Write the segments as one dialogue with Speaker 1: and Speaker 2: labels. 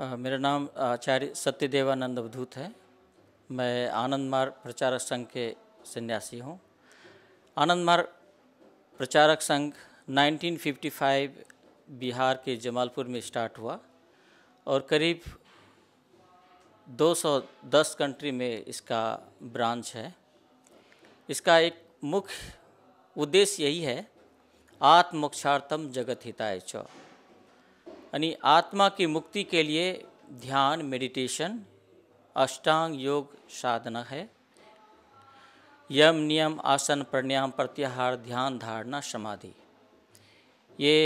Speaker 1: मेरा नाम आचार्य सत्यदेवानंद अवधूत है मैं आनंद मार्ग प्रचारक संघ के सन्यासी हूँ आनंद मार्ग प्रचारक संघ 1955 बिहार के जमालपुर में स्टार्ट हुआ और करीब 210 कंट्री में इसका ब्रांच है इसका एक मुख्य उद्देश्य यही है आत्मोक्षार्थम जगत हिताय चौ यानी आत्मा की मुक्ति के लिए ध्यान मेडिटेशन अष्टांग योग साधना है यम नियम आसन प्रणायाम प्रत्याहार ध्यान धारणा समाधि ये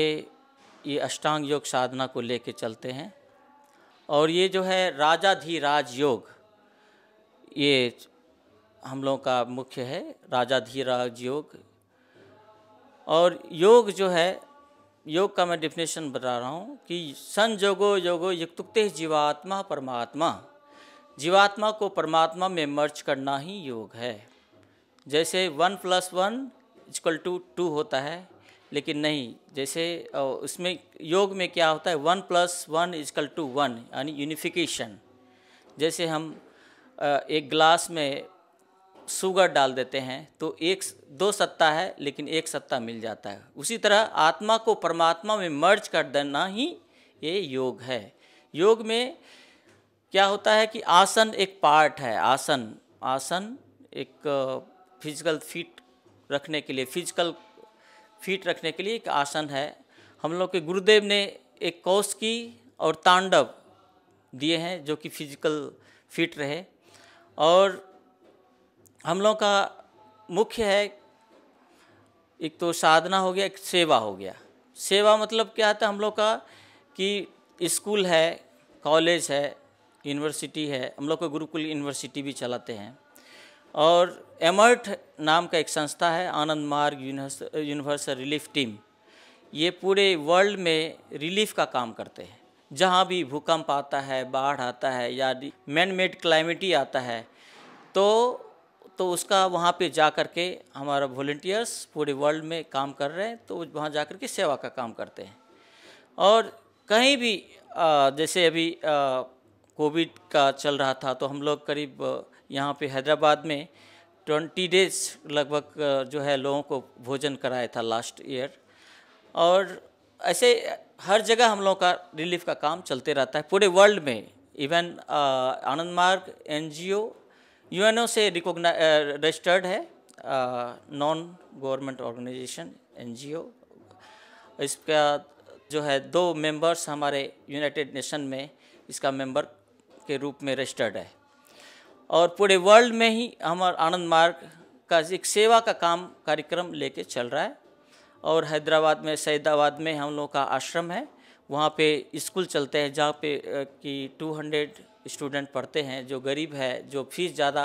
Speaker 1: ये अष्टांग योग साधना को लेके चलते हैं और ये जो है राजाधिराज योग ये हम लोगों का मुख्य है राजाधिराज योग और योग जो है योग का मैं डिफिनेशन बता रहा हूँ कि संजोगो योगो युक्तुक्ते जीवात्मा परमात्मा जीवात्मा को परमात्मा में मर्ज करना ही योग है जैसे one plus one is equal to two होता है लेकिन नहीं जैसे उसमें योग में क्या होता है one plus one is equal to one यानी यूनिफिकेशन जैसे हम एक ग्लास में सुगर डाल देते हैं तो एक दो सत्ता है लेकिन एक सत्ता मिल जाता है उसी तरह आत्मा को परमात्मा में मर्ज कर देना ही ये योग है योग में क्या होता है कि आसन एक पार्ट है आसन आसन एक फिजिकल फिट रखने के लिए फिजिकल फिट रखने के लिए एक आसन है हम लोग के गुरुदेव ने एक कौश की और तांडव दिए हैं जो कि फिजिकल फिट रहे और हम लोग का मुख्य है एक तो साधना हो गया एक सेवा हो गया सेवा मतलब क्या था हम लोग का कि स्कूल है कॉलेज है यूनिवर्सिटी है हम लोग को गुरुकुल यूनिवर्सिटी भी चलाते हैं और एमर्ट नाम का एक संस्था है आनंद मार्ग यूनिवर्सल रिलीफ टीम ये पूरे वर्ल्ड में रिलीफ का काम करते हैं जहाँ भी भूकंप आता है बाढ़ आता है या मैन मेड क्लाइमेटी आता है तो तो उसका वहाँ पे जा कर के हमारा वॉल्टियर्स पूरे वर्ल्ड में काम कर रहे हैं तो वहाँ जा कर के सेवा का काम करते हैं और कहीं भी जैसे अभी कोविड का चल रहा था तो हम लोग करीब यहाँ पे हैदराबाद में ट्वेंटी डेज लगभग जो है लोगों को भोजन कराया था लास्ट ईयर और ऐसे हर जगह हम लोगों का रिलीफ का काम चलते रहता है पूरे वर्ल्ड में even Ananda Marg an UNO से रजिस्टर्ड uh, है नॉन गवर्नमेंट ऑर्गेनाइजेशन एनजीओ इसका जो है दो मेंबर्स हमारे यूनाइटेड नेशन में इसका मेंबर के रूप में रजिस्टर्ड है और पूरे वर्ल्ड में ही हमारा आनंद मार्ग का एक सेवा का काम कार्यक्रम लेके चल रहा है और हैदराबाद में सैदाबाद में हम लोग का आश्रम है वहाँ पे स्कूल चलते हैं जहाँ पे uh, कि 200 स्टूडेंट पढ़ते हैं जो गरीब है जो फीस ज़्यादा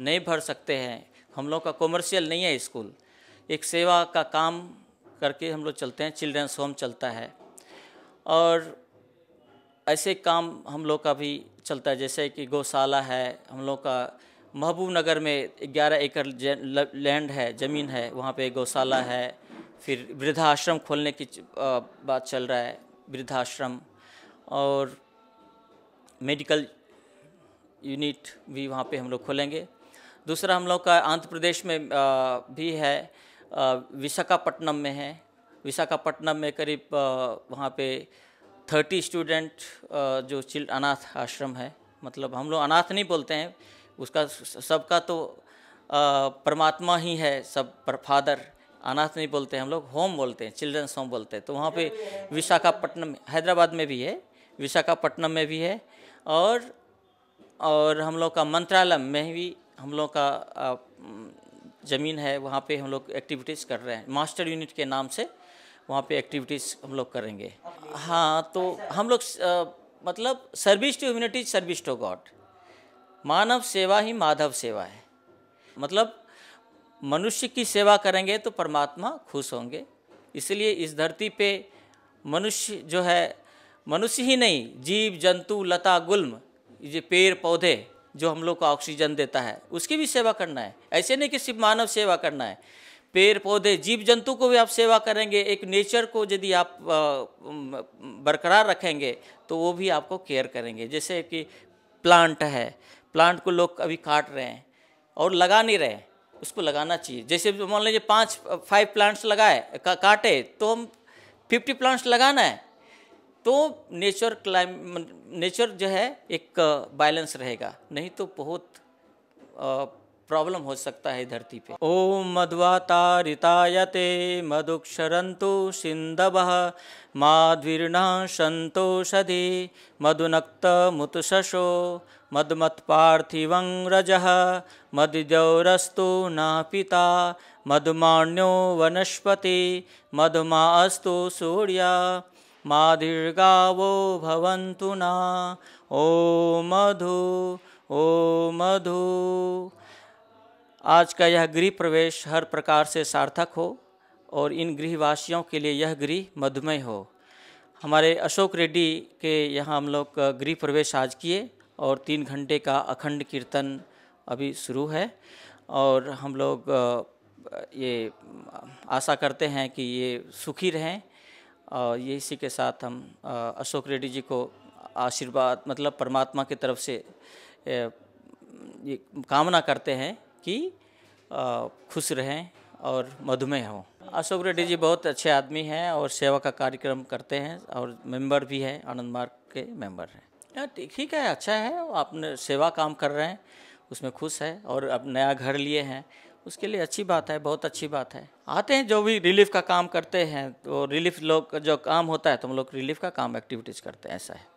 Speaker 1: नहीं भर सकते हैं हम लोग का कॉमर्शियल नहीं है स्कूल एक सेवा का काम करके हम लोग चलते हैं चिल्ड्रेंस होम चलता है और ऐसे काम हम लोग का भी चलता है जैसे कि गौशाला है हम लोग का महबूब नगर में 11 एकड़ लैंड है ज़मीन है वहाँ पे गौशाला है फिर वृद्धाश्रम खोलने की बात चल रहा है वृद्धाश्रम और मेडिकल यूनिट भी वहाँ पे हम लोग खोलेंगे दूसरा हम लोग का आंध्र प्रदेश में भी है विशाखापट्टनम में है विशाखापट्टनम में करीब वहाँ पे थर्टी स्टूडेंट जो चिल्ड अनाथ आश्रम है मतलब हम लोग अनाथ नहीं बोलते हैं उसका सबका तो परमात्मा ही है सब पर फादर अनाथ नहीं बोलते हैं हम लोग होम बोलते हैं चिल्ड्रंस होम बोलते हैं तो वहाँ पे विशाखापट्टनम हैदराबाद में भी है विशाखापट्टनम में भी है और और हम लोग का मंत्रालय में भी हम लोग का ज़मीन है वहाँ पे हम लोग एक्टिविटीज़ कर रहे हैं मास्टर यूनिट के नाम से वहाँ पे एक्टिविटीज़ हम लोग करेंगे हाँ तो हम लोग मतलब service to humanity service to God मानव सेवा ही माधव सेवा है मतलब मनुष्य की सेवा करेंगे तो परमात्मा खुश होंगे इसलिए इस धरती पे मनुष्य जो है मनुष्य ही नहीं जीव जंतु लता गुल्म ये पेड़ पौधे जो हम लोग को ऑक्सीजन देता है उसकी भी सेवा करना है ऐसे नहीं कि सिर्फ मानव सेवा करना है पेड़ पौधे जीव जंतु को भी आप सेवा करेंगे एक नेचर को यदि आप बरकरार रखेंगे तो वो भी आपको केयर करेंगे जैसे कि प्लांट है प्लांट को लोग अभी काट रहे हैं और लगा नहीं रहे उसको लगाना चाहिए जैसे मान लीजिए पाँच फाइव प्लांट्स लगाए का, काटे तो हम फिफ्टी प्लांट्स लगाना है तो नेचर क्लाइम नेचर जो है एक बैलेंस रहेगा नहीं तो बहुत प्रॉब्लम हो सकता है धरती पे ओम मध्वातारितायते मधुक्षरंतु सिंधव माध्वीर्ण संतोषधि मधुनक्त मुतुशो रज मदौरस्तु न पिता मधुमाण्यो वनस्पति मधुमास्तु सूर्या माधिर्गावो भवन्तु ना ओ मधु ओ मधु आज का यह गृह प्रवेश हर प्रकार से सार्थक हो और इन गृहवासियों के लिए यह गृह मधुमय हो हमारे अशोक रेड्डी के यहाँ हम लोग गृह प्रवेश आज किए और तीन घंटे का अखंड कीर्तन अभी शुरू है और हम लोग ये आशा करते हैं कि ये सुखी रहें ये इसी के साथ हम अशोक रेड्डी जी को आशीर्वाद मतलब परमात्मा की तरफ से ये कामना करते हैं कि खुश रहें और मधुमेह हो अशोक रेड्डी जी बहुत अच्छे आदमी हैं और सेवा का कार्यक्रम करते हैं और मेंबर भी हैं आनंद मार्ग के मेंबर हैं ठीक है अच्छा है आपने सेवा काम कर रहे हैं उसमें खुश है और अब नया घर लिए हैं उसके लिए अच्छी बात है बहुत अच्छी बात है आते हैं जो भी रिलीफ का काम करते हैं तो रिलीफ लोग जो काम होता है तो हम लोग रिलीफ का काम एक्टिविटीज़ करते हैं ऐसा है